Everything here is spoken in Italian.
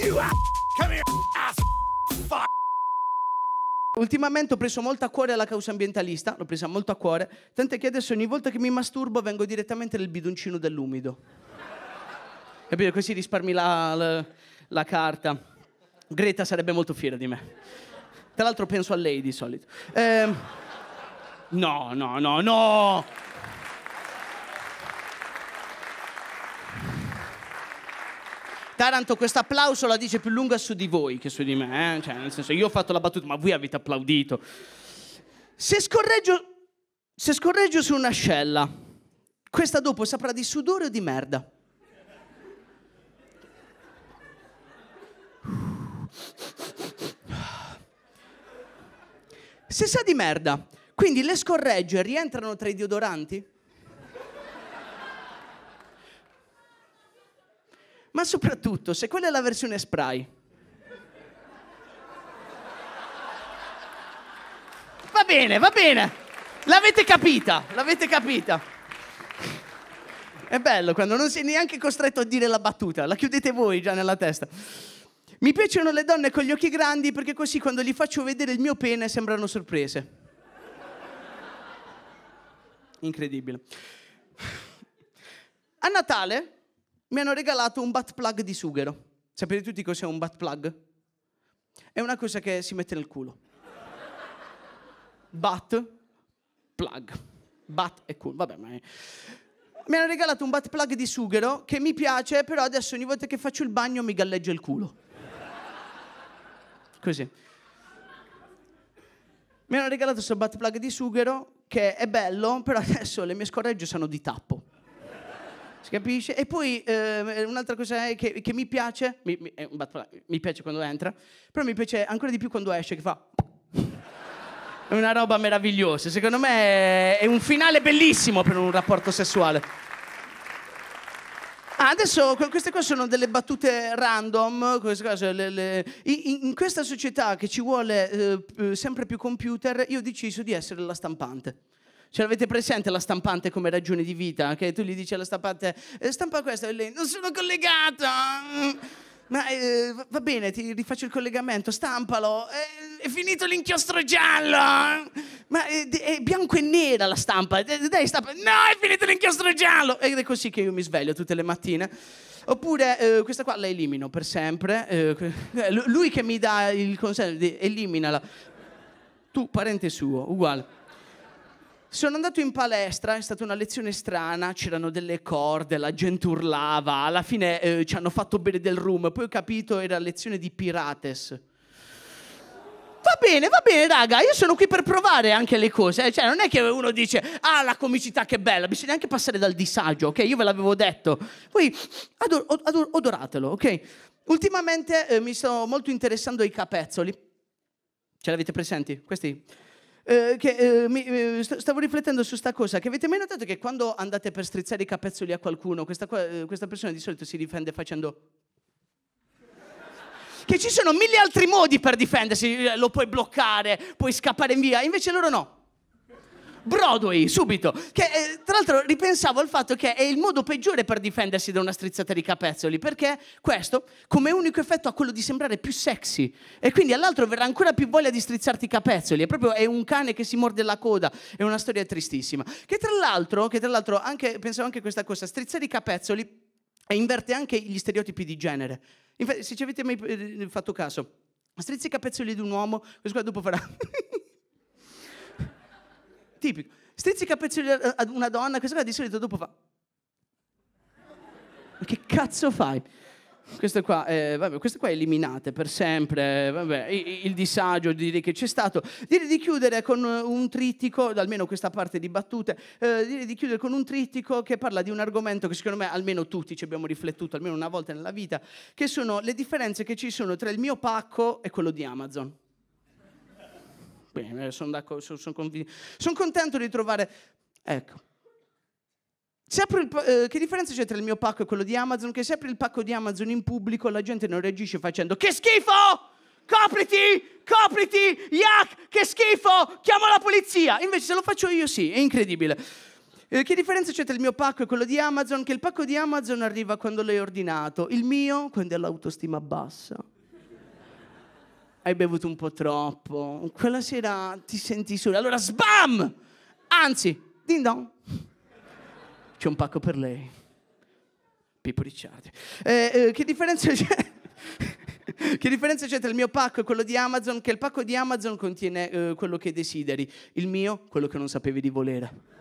You Come here, ass. Fuck. Ultimamente ho preso molto a cuore la causa ambientalista, l'ho presa molto a cuore, tant'è che adesso ogni volta che mi masturbo vengo direttamente nel bidoncino dell'umido. Capito? Così risparmi la, la, la carta. Greta sarebbe molto fiera di me. Tra l'altro penso a lei di solito. Eh, no, no, no, no! Taranto questo applauso la dice più lunga su di voi che su di me, eh? cioè nel senso io ho fatto la battuta ma voi avete applaudito. Se scorreggio, se scorreggio su un'ascella, questa dopo saprà di sudore o di merda? Se sa di merda, quindi le scorregge rientrano tra i deodoranti? Ma soprattutto, se quella è la versione spray, va bene, va bene. L'avete capita, l'avete capita. È bello quando non sei neanche costretto a dire la battuta, la chiudete voi già nella testa. Mi piacciono le donne con gli occhi grandi perché così quando gli faccio vedere il mio pene sembrano sorprese. Incredibile. A Natale mi hanno regalato un butt plug di sughero. Sapete tutti cos'è un butt plug? È una cosa che si mette nel culo. butt plug. Butt è culo, vabbè, ma è... Mi hanno regalato un butt plug di sughero che mi piace, però adesso ogni volta che faccio il bagno mi galleggia il culo. Così. Mi hanno regalato questo butt plug di sughero che è bello, però adesso le mie scorreggio sono di tappo. Si capisce? E poi ehm, eh, un'altra cosa che, che mi piace, mi, mi, eh, mi, piace quando entra, però mi piace ancora di più quando esce, che fa... È una roba meravigliosa, secondo me è un finale bellissimo per un rapporto sessuale. Ah, adesso queste qua sono delle battute random, cose, le, le... In, in, questa società che ci vuole eh, sempre più computer, io ho deciso di essere la stampante. Ce l'avete presente la stampante come ragione di vita? Che tu gli dici alla stampante, eh, stampa questa, e lei, non sono collegata! Ma eh, va bene, ti rifaccio il collegamento, stampalo. Eh, è finito l'inchiostro giallo! Ma eh, è bianco e nera la stampa. Eh, dai, stampa. No, è finito l'inchiostro giallo! Ed è così che io mi sveglio tutte le mattine. Oppure eh, questa qua la elimino per sempre. Eh, eh lui che mi dà il consiglio di eliminala. Tu, parente suo, uguale. Sono andato in palestra, è stata una lezione strana, c'erano delle corde, la gente urlava, alla fine eh, ci hanno fatto bere del rum, poi ho capito era lezione di Pirates. Va bene, va bene raga, io sono qui per provare anche le cose, eh, cioè non è che uno dice ah la comicità che bella, bisogna anche passare dal disagio, ok? Io ve l'avevo detto, quindi ador- ador- odoratelo, ok? Ultimamente eh, mi sto molto interessando ai capezzoli, ce l'avete presenti? Questi? Eh, che, eh, mi, eh, stavo riflettendo su questa cosa, che avete mai notato che quando andate per strizzare i capezzoli a qualcuno, questa, eh, questa persona di solito si difende facendo... che ci sono mille altri modi per difendersi, lo puoi bloccare, puoi scappare in via, invece loro no. Broadway, subito. Che, eh, tra l'altro ripensavo al fatto che è il modo peggiore per difendersi da una strizzata di capezzoli, perché questo come unico effetto ha quello di sembrare più sexy e quindi all'altro verrà ancora più voglia di strizzarti i capezzoli, è proprio è un cane che si morde la coda, è una storia tristissima. Che tra l'altro, che tra l'altro anche, pensavo anche a questa cosa, strizzare i capezzoli inverte anche gli stereotipi di genere. Infatti, se ci avete mai eh, fatto caso, strizza i capezzoli di un uomo, questo qua dopo farà... Tipico. Strizzi i capezzoli eh, ad una donna, questa qua di solito dopo fa... Ma che cazzo fai? Queste qua, eh, vabbè, queste qua eliminate per sempre, vabbè, il, disagio direi che c'è stato. Direi di chiudere con eh, un trittico, almeno questa parte di battute, eh, direi di chiudere con un trittico che parla di un argomento che secondo me almeno tutti ci abbiamo riflettuto, almeno una volta nella vita, che sono le differenze che ci sono tra il mio pacco e quello di Amazon. Bene, sono, sono, convinto. sono contento di trovare... Ecco. Il, eh, che differenza c'è tra il mio pacco e quello di Amazon? Che se apri il pacco di Amazon in pubblico la gente non reagisce facendo che schifo! Copriti! Copriti! Yak! Che schifo! Chiamo la polizia! Invece se lo faccio io sì, è incredibile. Eh, che differenza c'è tra il mio pacco e quello di Amazon? Che il pacco di Amazon arriva quando l'hai ordinato, il mio quando è l'autostima bassa hai bevuto un po' troppo, quella sera ti senti solo, allora sbam! Anzi, din don, c'è un pacco per lei. Pippo Ricciardi. Eh, eh, che differenza c'è? che differenza c'è tra il mio pacco e quello di Amazon? Che il pacco di Amazon contiene eh, quello che desideri, il mio quello che non sapevi di volere.